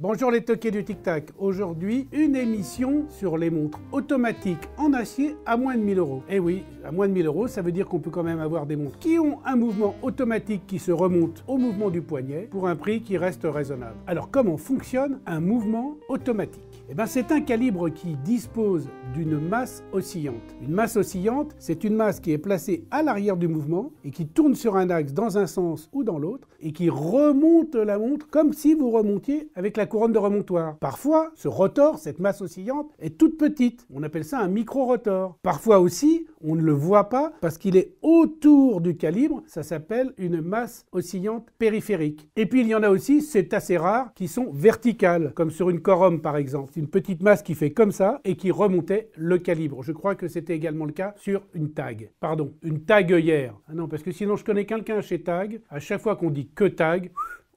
Bonjour les toqués du Tic Tac. Aujourd'hui, une émission sur les montres automatiques en acier à moins de 1000 euros. Eh oui, à moins de 1000 euros, ça veut dire qu'on peut quand même avoir des montres qui ont un mouvement automatique qui se remonte au mouvement du poignet pour un prix qui reste raisonnable. Alors, comment fonctionne un mouvement automatique eh ben, c'est un calibre qui dispose d'une masse oscillante. Une masse oscillante, c'est une masse qui est placée à l'arrière du mouvement et qui tourne sur un axe dans un sens ou dans l'autre et qui remonte la montre comme si vous remontiez avec la couronne de remontoir. Parfois, ce rotor, cette masse oscillante, est toute petite. On appelle ça un micro-rotor. Parfois aussi, on ne le voit pas parce qu'il est autour du calibre. Ça s'appelle une masse oscillante périphérique. Et puis, il y en a aussi, c'est assez rare, qui sont verticales, comme sur une corum par exemple une petite masse qui fait comme ça et qui remontait le calibre. Je crois que c'était également le cas sur une tag. Pardon, une tag hier. Ah non, parce que sinon je connais quelqu'un chez tag, à chaque fois qu'on dit que tag,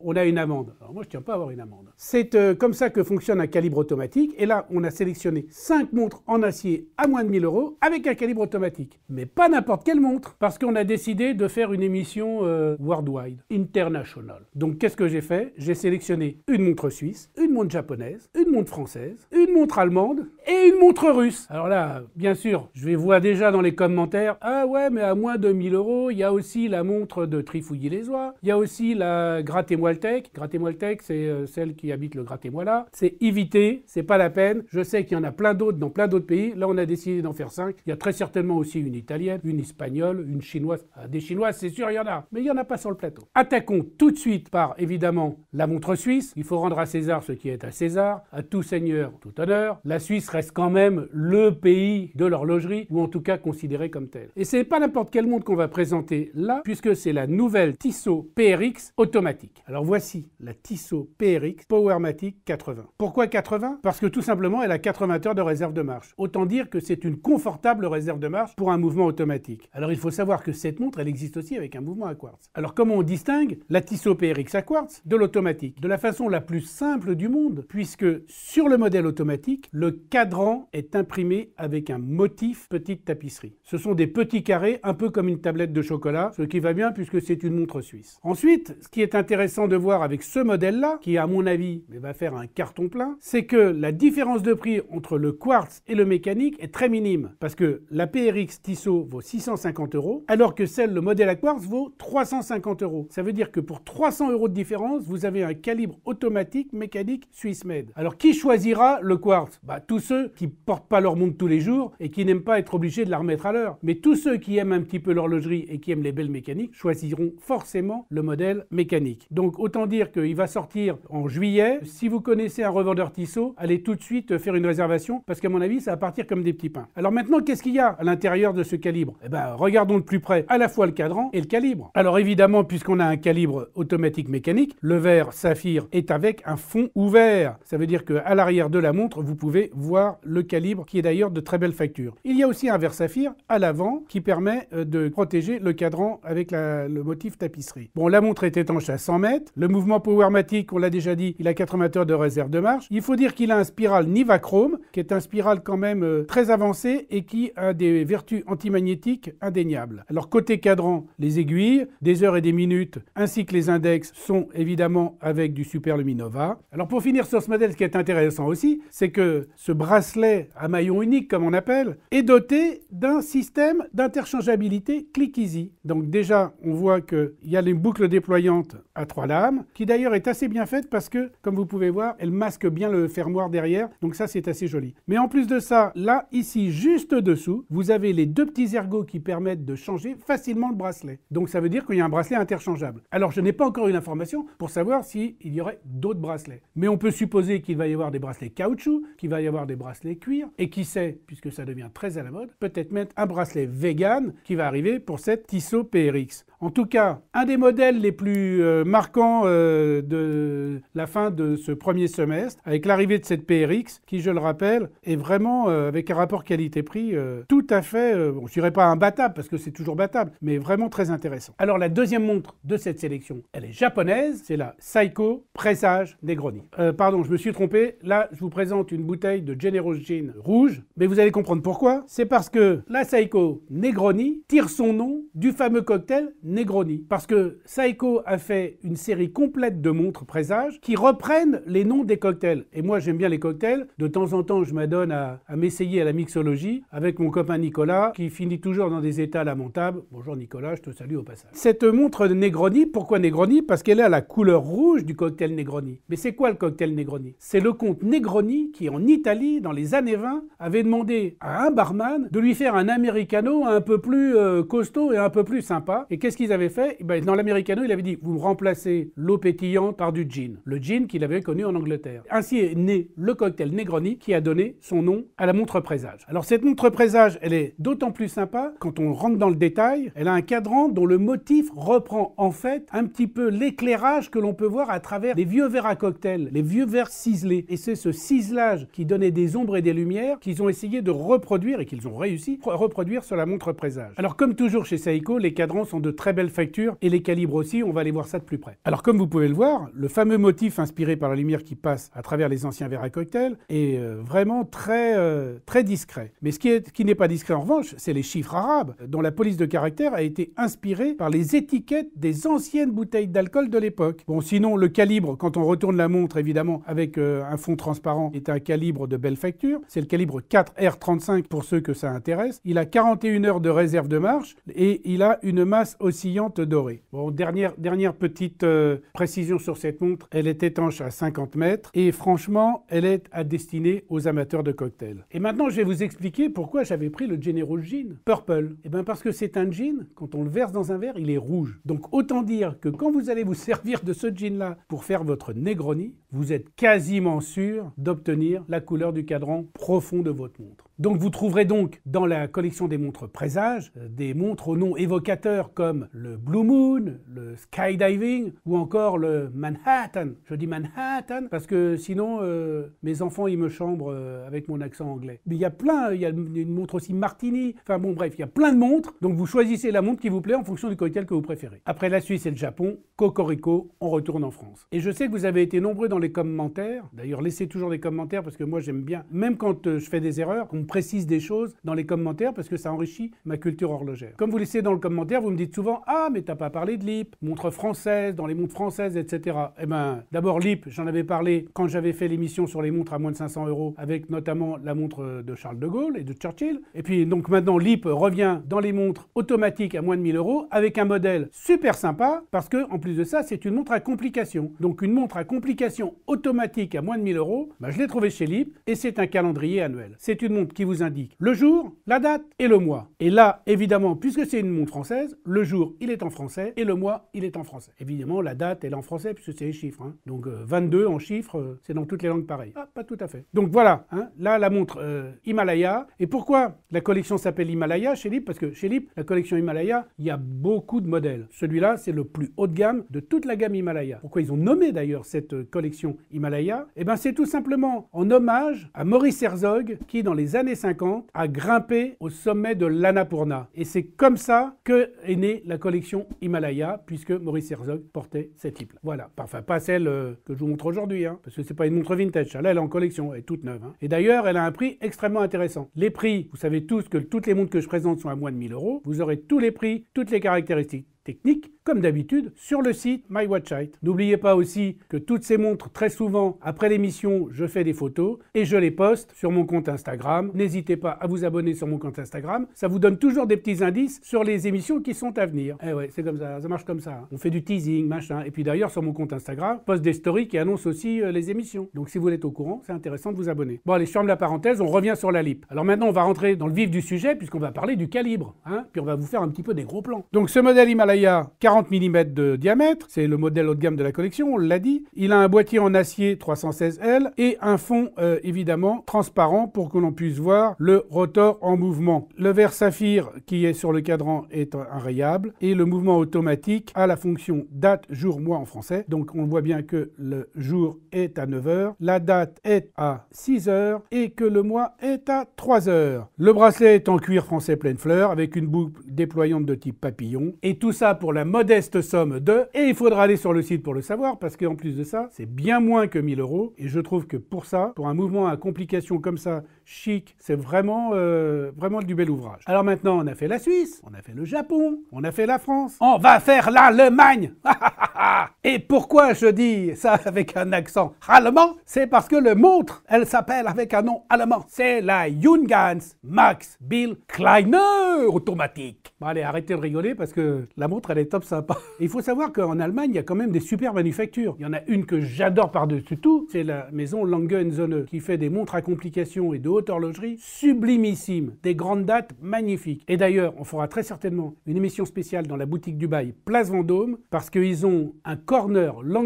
on a une amende. Alors moi, je ne tiens pas à avoir une amende. C'est euh, comme ça que fonctionne un calibre automatique. Et là, on a sélectionné 5 montres en acier à moins de 1000 euros avec un calibre automatique. Mais pas n'importe quelle montre, parce qu'on a décidé de faire une émission euh, worldwide, international. Donc qu'est-ce que j'ai fait J'ai sélectionné une montre suisse, une montre japonaise, une montre française, une montre allemande et une montre russe. Alors là, bien sûr, je vais voir déjà dans les commentaires, ah ouais, mais à moins de 1000 euros, il y a aussi la montre de Trifouiller les Oies, il y a aussi la Grattez-moi grattez-moi le tech. c'est euh, celle qui habite le grattez-moi là. C'est éviter, c'est pas la peine. Je sais qu'il y en a plein d'autres dans plein d'autres pays. Là, on a décidé d'en faire 5. Il y a très certainement aussi une italienne, une espagnole, une chinoise. Ah, des chinoises, c'est sûr, il y en a. Mais il n'y en a pas sur le plateau. Attaquons tout de suite par, évidemment, la montre suisse. Il faut rendre à César ce qui est à César, à tout seigneur, tout honneur. La Suisse reste quand même le pays de l'horlogerie, ou en tout cas considéré comme tel. Et c'est pas n'importe quelle montre qu'on va présenter là, puisque c'est la nouvelle Tissot PRX automatique. Alors, voici la Tissot PRX Powermatic 80. Pourquoi 80 Parce que tout simplement elle a 80 heures de réserve de marche. Autant dire que c'est une confortable réserve de marche pour un mouvement automatique. Alors il faut savoir que cette montre elle existe aussi avec un mouvement à quartz. Alors comment on distingue la Tissot PRX à quartz de l'automatique De la façon la plus simple du monde puisque sur le modèle automatique, le cadran est imprimé avec un motif petite tapisserie. Ce sont des petits carrés un peu comme une tablette de chocolat, ce qui va bien puisque c'est une montre suisse. Ensuite, ce qui est intéressant de voir avec ce modèle-là, qui à mon avis va faire un carton plein, c'est que la différence de prix entre le quartz et le mécanique est très minime. Parce que la PRX Tissot vaut 650 euros, alors que celle, le modèle à quartz, vaut 350 euros. Ça veut dire que pour 300 euros de différence, vous avez un calibre automatique mécanique Swiss Made. Alors qui choisira le quartz bah, Tous ceux qui portent pas leur montre tous les jours et qui n'aiment pas être obligés de la remettre à l'heure. Mais tous ceux qui aiment un petit peu l'horlogerie et qui aiment les belles mécaniques choisiront forcément le modèle mécanique. Donc autant dire qu'il va sortir en juillet. Si vous connaissez un revendeur Tissot, allez tout de suite faire une réservation parce qu'à mon avis, ça va partir comme des petits pains. Alors maintenant, qu'est-ce qu'il y a à l'intérieur de ce calibre Eh ben, regardons de plus près à la fois le cadran et le calibre. Alors évidemment, puisqu'on a un calibre automatique mécanique, le verre saphir est avec un fond ouvert. Ça veut dire qu'à l'arrière de la montre, vous pouvez voir le calibre qui est d'ailleurs de très belle facture. Il y a aussi un verre saphir à l'avant qui permet euh, de protéger le cadran avec le motif tapisserie. Bon, la montre est étanche à 100 mètres. Le mouvement Powermatic, on l'a déjà dit, il a 80 heures de réserve de marche. Il faut dire qu'il a un spiral Nivachrome, qui est un spiral quand même euh, très avancé et qui a des vertus antimagnétiques indéniables. Alors côté cadran, les aiguilles, des heures et des minutes, ainsi que les index sont évidemment avec du super Luminova. Alors pour finir sur ce modèle, ce qui est intéressant aussi, c'est que ce bracelet à maillon unique, comme on appelle, est doté d'un système d'interchangeabilité click easy. Donc déjà, on voit qu'il y a les boucles déployantes à trois qui d'ailleurs est assez bien faite parce que, comme vous pouvez voir, elle masque bien le fermoir derrière, donc ça c'est assez joli. Mais en plus de ça, là, ici, juste dessous, vous avez les deux petits ergots qui permettent de changer facilement le bracelet. Donc ça veut dire qu'il y a un bracelet interchangeable. Alors je n'ai pas encore eu l'information pour savoir s'il y aurait d'autres bracelets. Mais on peut supposer qu'il va y avoir des bracelets caoutchouc, qu'il va y avoir des bracelets cuir, et qui sait, puisque ça devient très à la mode, peut-être mettre un bracelet vegan qui va arriver pour cette Tissot PRX. En tout cas, un des modèles les plus euh, marquants euh, de la fin de ce premier semestre, avec l'arrivée de cette PRX, qui, je le rappelle, est vraiment, euh, avec un rapport qualité-prix, tout à fait, on je dirais pas imbattable, parce que c'est toujours battable, mais vraiment très intéressant. Alors, la deuxième montre de cette sélection, elle est japonaise, c'est la Saiko Pressage Negroni. pardon, je me suis trompé, là, je vous présente une bouteille de Generous Gin rouge, mais vous allez comprendre pourquoi. C'est parce que la Saiko Negroni tire son nom du fameux cocktail Negroni. Parce que Saeco a fait une série complète de montres présages qui reprennent les noms des cocktails. Et moi, j'aime bien les cocktails. De temps en temps, je m'adonne à, m'essayer à la mixologie avec mon copain Nicolas, qui finit toujours dans des états lamentables. Bonjour Nicolas, je te salue au passage. Cette montre de Negroni, pourquoi Negroni Parce qu'elle a la couleur rouge du cocktail Negroni. Mais c'est quoi le cocktail Negroni C'est le comte Negroni qui, en Italie, dans les années 20, avait demandé à un barman de lui faire un americano un peu plus euh, costaud et un peu plus sympa. Et qu'est-ce ils avaient fait eh ben, Dans l'americano il avait dit vous remplacez l'eau pétillante par du gin, le gin qu'il avait connu en Angleterre. Ainsi est né le cocktail Negroni qui a donné son nom à la montre présage. Alors cette montre présage, elle est d'autant plus sympa quand on rentre dans le détail. Elle a un cadran dont le motif reprend en fait un petit peu l'éclairage que l'on peut voir à travers les vieux verres à cocktail, les vieux verres ciselés. Et c'est ce ciselage qui donnait des ombres et des lumières qu'ils ont essayé de reproduire et qu'ils ont réussi à reproduire sur la montre présage. Alors comme toujours chez Seiko, les cadrans sont de très belle facture et les calibres aussi, on va aller voir ça de plus près. Alors comme vous pouvez le voir, le fameux motif inspiré par la lumière qui passe à travers les anciens verres à cocktail est euh, vraiment très, euh, très discret. Mais ce qui, est, qui n'est pas discret en revanche, c'est les chiffres arabes, dont la police de caractère a été inspirée par les étiquettes des anciennes bouteilles d'alcool de l'époque. Bon, sinon, le calibre, quand on retourne la montre, évidemment, avec euh, un fond transparent, est un calibre de belle facture. C'est le calibre 4R35 pour ceux que ça intéresse. Il a 41 heures de réserve de marche et il a une masse aussi dorée. Bon, dernière, petite euh, précision sur cette montre, elle est étanche à 50 mètres et franchement, elle est à destinée aux amateurs de cocktails. Et maintenant, je vais vous expliquer pourquoi j'avais pris le General Gin Purple. Eh bien parce que c'est un gin, quand on le verse dans un verre, il est rouge. Donc autant dire que quand vous allez vous servir de ce gin-là pour faire votre Negroni, vous êtes quasiment sûr d'obtenir la couleur du cadran profond de votre montre. Donc vous trouverez donc dans la collection des montres présage euh, des montres aux noms évocateurs comme le Blue Moon, le Skydiving ou encore le Manhattan. Je dis Manhattan parce que sinon euh, mes enfants ils me chambrent euh, avec mon accent anglais. Mais il y a plein, il y a une montre aussi Martini, enfin bon bref, il y a plein de montres. Donc vous choisissez la montre qui vous plaît en fonction du cocktail que vous préférez. Après la Suisse et le Japon, Cocorico, on retourne en France. Et je sais que vous avez été nombreux dans les commentaires. D'ailleurs laissez toujours des commentaires parce que moi j'aime bien, même quand je fais des erreurs, précise des choses dans les commentaires parce que ça enrichit ma culture horlogère. Comme vous laissez dans le commentaire, vous me dites souvent Ah, mais t'as pas parlé de LIP, montre française, dans les montres françaises, etc. Eh ben, d'abord, LIP, j'en avais parlé quand j'avais fait l'émission sur les montres à moins de 500 euros, avec notamment la montre de Charles de Gaulle et de Churchill. Et puis, donc maintenant, LIP revient dans les montres automatiques à moins de 1000 euros avec un modèle super sympa parce que, en plus de ça, c'est une montre à complications. Donc, une montre à complications automatique à moins de 1000 euros, bah, je l'ai trouvée chez LIP et c'est un calendrier annuel. C'est une montre qui qui vous indique le jour, la date et le mois. Et là, évidemment, puisque c'est une montre française, le jour, il est en français et le mois, il est en français. Évidemment, la date, elle est en français puisque c'est les chiffres. Hein. Donc 22 euh, en chiffres, euh, c'est dans toutes les langues pareilles. Ah, pas tout à fait. Donc voilà, hein. là, la montre euh, Himalaya. Et pourquoi la collection s'appelle Himalaya chez Lip Parce que chez Lip, la collection Himalaya, il y a beaucoup de modèles. Celui-là, c'est le plus haut de gamme de toute la gamme Himalaya. Pourquoi ils ont nommé d'ailleurs cette collection Himalaya Eh bien, c'est tout simplement en hommage à Maurice Herzog qui, dans les années 50 à grimper au sommet de l'Annapurna. Et c'est comme ça que est née la collection Himalaya, puisque Maurice Herzog portait cette type-là. Voilà. Enfin, pas celle euh, que je vous montre aujourd'hui, hein, parce que c'est pas une montre vintage. Là, elle est en collection, elle est toute neuve. Hein. Et d'ailleurs, elle a un prix extrêmement intéressant. Les prix, vous savez tous que toutes les montres que je présente sont à moins de 1000 euros. Vous aurez tous les prix, toutes les caractéristiques technique, comme d'habitude, sur le site MyWatchite. N'oubliez pas aussi que toutes ces montres, très souvent, après l'émission, je fais des photos et je les poste sur mon compte Instagram. N'hésitez pas à vous abonner sur mon compte Instagram. Ça vous donne toujours des petits indices sur les émissions qui sont à venir. Eh ouais, c'est comme ça, ça marche comme ça. Hein. On fait du teasing, machin. Et puis d'ailleurs, sur mon compte Instagram, poste des stories qui annoncent aussi euh, les émissions. Donc si vous êtes au courant, c'est intéressant de vous abonner. Bon, allez, je ferme la parenthèse, on revient sur la LIP. Alors maintenant, on va rentrer dans le vif du sujet puisqu'on va parler du calibre. Hein, puis on va vous faire un petit peu des gros plans. Donc ce modèle Himalaya 40 mm de diamètre, c'est le modèle haut de gamme de la collection, on l'a dit. Il a un boîtier en acier 316L et un fond euh, évidemment transparent pour que l'on puisse voir le rotor en mouvement. Le verre saphir qui est sur le cadran est rayable et le mouvement automatique a la fonction date, jour, mois en français. Donc on voit bien que le jour est à 9h, la date est à 6h et que le mois est à 3h. Le bracelet est en cuir français pleine fleur avec une boucle déployante de type papillon et tout ça pour la modeste somme de, et il faudra aller sur le site pour le savoir, parce qu'en plus de ça, c'est bien moins que 1000 euros, et je trouve que pour ça, pour un mouvement à complications comme ça, chic. C'est vraiment, euh, vraiment du bel ouvrage. Alors maintenant, on a fait la Suisse, on a fait le Japon, on a fait la France. On va faire l'Allemagne Et pourquoi je dis ça avec un accent allemand C'est parce que le montre, elle s'appelle avec un nom allemand. C'est la Junghans Max Bill Kleiner automatique. Bon allez, arrêtez de rigoler parce que la montre, elle est top sympa. Il faut savoir qu'en Allemagne, il y a quand même des super manufactures. Il y en a une que j'adore par-dessus tout, c'est la maison zone qui fait des montres à complications et d'autres horlogerie sublimissime, des grandes dates magnifiques. Et d'ailleurs, on fera très certainement une émission spéciale dans la boutique du bail Place Vendôme parce qu'ils ont un corner Lange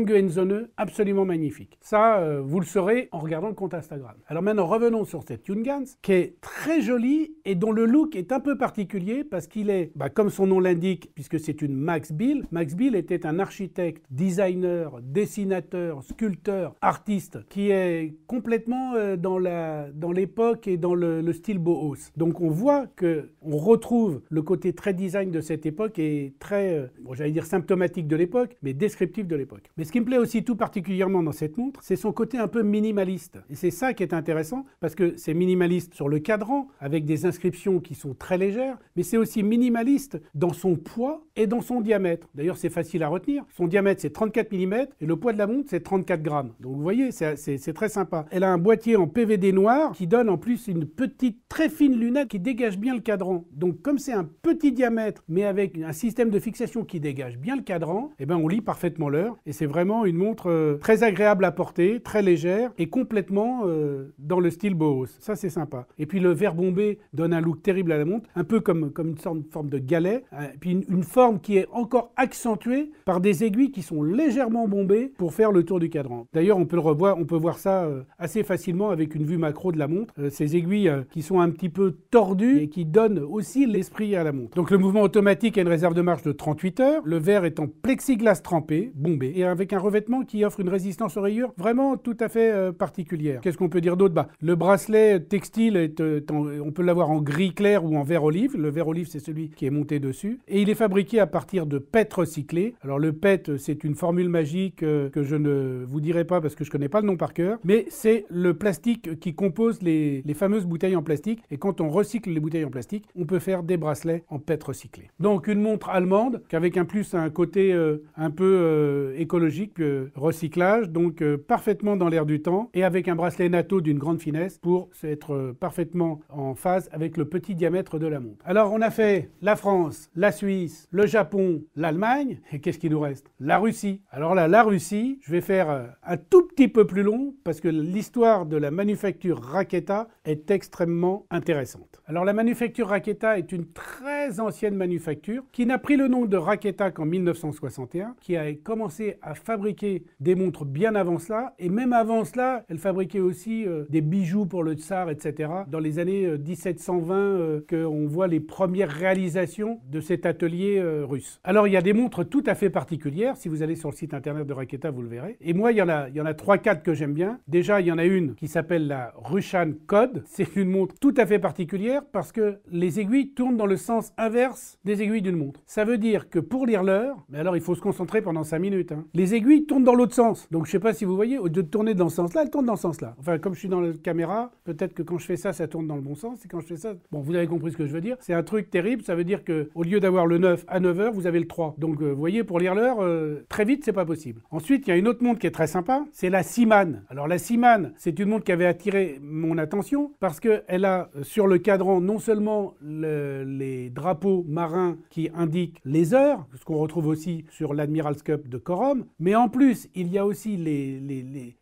absolument magnifique. Ça, euh, vous le saurez en regardant le compte Instagram. Alors maintenant, revenons sur cette Jungans qui est très jolie et dont le look est un peu particulier parce qu'il est, bah, comme son nom l'indique, puisque c'est une Max Bill. Max Bill était un architecte, designer, dessinateur, sculpteur, artiste qui est complètement euh, dans la dans les et dans le, style Bauhaus. Donc on voit que on retrouve le côté très design de cette époque et très, euh, j'allais dire symptomatique de l'époque, mais descriptif de l'époque. Mais ce qui me plaît aussi tout particulièrement dans cette montre, c'est son côté un peu minimaliste. Et c'est ça qui est intéressant parce que c'est minimaliste sur le cadran avec des inscriptions qui sont très légères, mais c'est aussi minimaliste dans son poids et dans son diamètre. D'ailleurs, c'est facile à retenir. Son diamètre, c'est 34 mm et le poids de la montre, c'est 34 grammes. Donc vous voyez, c'est très sympa. Elle a un boîtier en PVD noir qui donne en plus une petite, très fine lunette qui dégage bien le cadran. Donc comme c'est un petit diamètre, mais avec un système de fixation qui dégage bien le cadran, eh ben on lit parfaitement l'heure. Et c'est vraiment une montre euh, très agréable à porter, très légère et complètement euh, dans le style Bauhaus. Ça c'est sympa. Et puis le verre bombé donne un look terrible à la montre, un peu comme, comme une sorte, forme de galet. Euh, et puis une, forme qui est encore accentuée par des aiguilles qui sont légèrement bombées pour faire le tour du cadran. D'ailleurs on peut le revoir, on peut voir ça assez facilement avec une vue macro de la montre. Euh, ces aiguilles euh, qui sont un petit peu tordues et qui donnent aussi l'esprit à la montre. Donc le mouvement automatique a une réserve de marche de 38 heures. Le verre est en plexiglas trempé, bombé, et avec un revêtement qui offre une résistance aux rayures vraiment tout à fait euh, particulière. Qu'est-ce qu'on peut dire d'autre bah, Le bracelet textile, est, on peut l'avoir en gris clair ou en vert olive. Le vert olive, c'est celui qui est monté dessus. Et il est fabriqué à partir de PET recyclé. Alors le PET, c'est une formule magique que je ne vous dirai pas parce que je ne connais pas le nom par cœur, mais c'est le plastique qui compose les les, fameuses bouteilles en plastique. Et quand on recycle les bouteilles en plastique, on peut faire des bracelets en PET recyclé. Donc une montre allemande qu'avec un plus un côté euh, un peu euh, écologique, recyclage, donc euh, parfaitement dans l'air du temps et avec un bracelet NATO d'une grande finesse pour être parfaitement en phase avec le petit diamètre de la montre. Alors on a fait la France, la Suisse, le Japon, l'Allemagne et qu'est-ce qui nous reste La Russie. Alors là, la Russie, je vais faire un tout petit peu plus long parce que l'histoire de la manufacture Raketa est extrêmement intéressante. Alors la manufacture Raketa est une très ancienne manufacture qui n'a pris le nom de Raketa qu'en 1961, qui a commencé à fabriquer des montres bien avant cela, et même avant cela, elle fabriquait aussi euh, des bijoux pour le tsar, etc. Dans les années 1720, euh, euh, on voit les premières réalisations de cet atelier russe. Alors il y a des montres tout à fait particulières, si vous allez sur le site internet de Raketa, vous le verrez. Et moi, il y en a, a 3-4 que j'aime bien. Déjà, il y en a une qui s'appelle la Rushan code. C'est une montre tout à fait particulière parce que les aiguilles tournent dans le sens inverse des aiguilles d'une montre. Ça veut dire que pour lire l'heure, mais alors il faut se concentrer pendant 5 minutes. Hein. Les aiguilles tournent dans l'autre sens. Donc je sais pas si vous voyez, au lieu de tourner dans ce sens-là, elles tournent dans ce sens-là. Enfin, comme je suis dans la caméra, peut-être que quand je fais ça, ça tourne dans le bon sens. Et quand je fais ça, bon, vous avez compris ce que je veux dire. C'est un truc terrible. Ça veut dire que au lieu d'avoir le 9 à 9 h vous avez le 3. Donc euh, vous voyez, pour lire l'heure, euh, très vite, c'est pas possible. Ensuite, il y a une autre montre qui est très sympa. C'est la Siman. Alors la Siman, c'est une montre qui avait attiré mon attention attention parce qu'elle a euh, sur le cadran non seulement les drapeaux marins qui indiquent les heures, ce qu'on retrouve aussi sur l'Admiral's Cup de Corum, mais en plus il y a aussi les,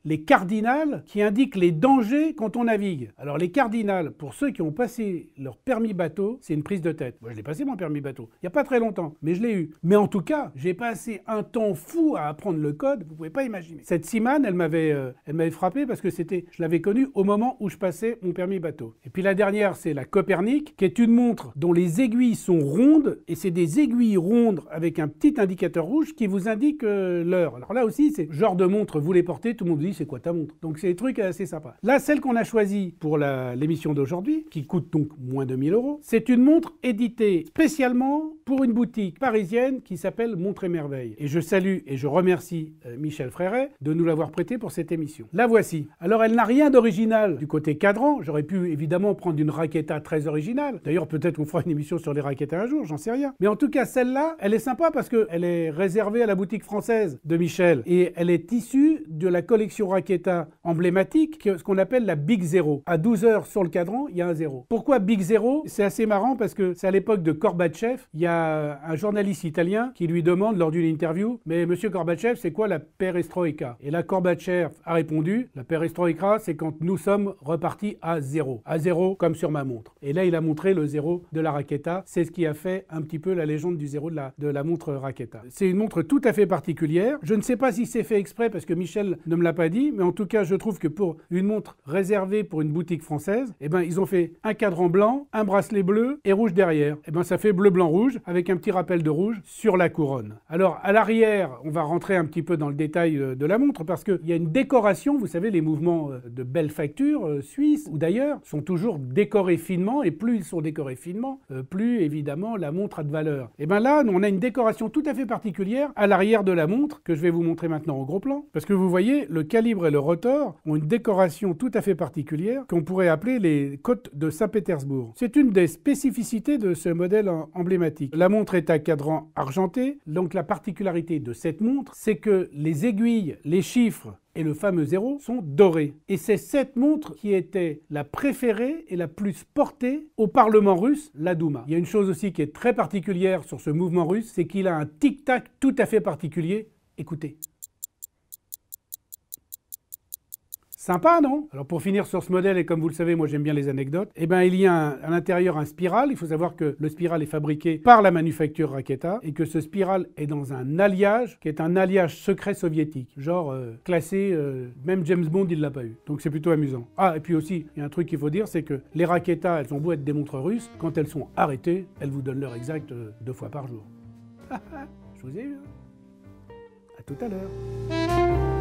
les, cardinales qui indiquent les dangers quand on navigue. Alors les cardinales, pour ceux qui ont passé leur permis bateau, c'est une prise de tête. Moi je l'ai passé mon permis bateau, il n'y a pas très longtemps, mais je l'ai eu. Mais en tout cas, j'ai passé un temps fou à apprendre le code, vous pouvez pas imaginer. Cette Simane, elle m'avait euh, elle m'avait frappé parce que c'était, je l'avais connue au moment où je passais mon permis bateau. Et puis la dernière, c'est la Copernic, qui est une montre dont les aiguilles sont rondes, et c'est des aiguilles rondes avec un petit indicateur rouge qui vous indique euh, l'heure. Alors là aussi, c'est genre de montre, vous les portez, tout le monde vous dit c'est quoi ta montre. Donc c'est des trucs assez sympas. Là, celle qu'on a choisie pour l'émission d'aujourd'hui, qui coûte donc moins de 1000 euros, c'est une montre éditée spécialement pour une boutique parisienne qui s'appelle Montre et Merveille. Et je salue et je remercie euh, Michel Fréret de nous l'avoir prêtée pour cette émission. La voici. Alors elle n'a rien d'original du côté J'aurais pu évidemment prendre une raqueta très originale. D'ailleurs, peut-être qu'on fera une émission sur les raquettes un jour, j'en sais rien. Mais en tout cas, celle-là, elle est sympa parce qu'elle est réservée à la boutique française de Michel. Et elle est issue de la collection raqueta emblématique, ce qu'on appelle la Big Zero. À 12 heures sur le cadran, il y a un zéro. Pourquoi Big Zero C'est assez marrant parce que c'est à l'époque de Gorbatchev. Il y a un journaliste italien qui lui demande lors d'une interview Mais monsieur Gorbatchev, c'est quoi la perestroïka Et là, Gorbatchev a répondu La perestroïka, c'est quand nous sommes repartis à 0. À 0 comme sur ma montre. Et là, il a montré le 0 de la Raqueta. C'est ce qui a fait un petit peu la légende du 0 de la, de la montre Raqueta. C'est une montre tout à fait particulière. Je ne sais pas si c'est fait exprès parce que Michel ne me l'a pas dit, mais en tout cas, je trouve que pour une montre réservée pour une boutique française, et eh ben, ils ont fait un cadran blanc, un bracelet bleu et rouge derrière. et eh ben, ça fait bleu, blanc, rouge avec un petit rappel de rouge sur la couronne. Alors, à l'arrière, on va rentrer un petit peu dans le détail euh, de la montre parce qu'il y a une décoration, vous savez, les mouvements euh, de belle facture euh, suivent ou d'ailleurs sont toujours décorés finement et plus ils sont décorés finement, euh, plus évidemment la montre a de valeur. Et eh bien là, on a une décoration tout à fait particulière à l'arrière de la montre que je vais vous montrer maintenant en gros plan parce que vous voyez, le calibre et le rotor ont une décoration tout à fait particulière qu'on pourrait appeler les côtes de Saint-Pétersbourg. C'est une des spécificités de ce modèle emblématique. La montre est à cadran argenté, donc la particularité de cette montre, c'est que les aiguilles, les chiffres et le fameux zéro sont dorés. Et c'est cette montre qui était la préférée et la plus portée au Parlement russe, la Douma. Il y a une chose aussi qui est très particulière sur ce mouvement russe, c'est qu'il a un tic-tac tout à fait particulier. Écoutez. Sympa, non Alors pour finir sur ce modèle, et comme vous le savez, moi j'aime bien les anecdotes, eh ben, il y a à l'intérieur un spiral. Il faut savoir que le spiral est fabriqué par la manufacture Raketa et que ce spiral est dans un alliage qui est un alliage secret soviétique. Genre euh, classé, euh, même James Bond il l'a pas eu. Donc c'est plutôt amusant. Ah, et puis aussi, il y a un truc qu'il faut dire, c'est que les Raketa, elles ont beau être des montres russes, quand elles sont arrêtées, elles vous donnent l'heure exacte euh, deux fois par jour. Je vous ai eu. Hein à tout à l'heure.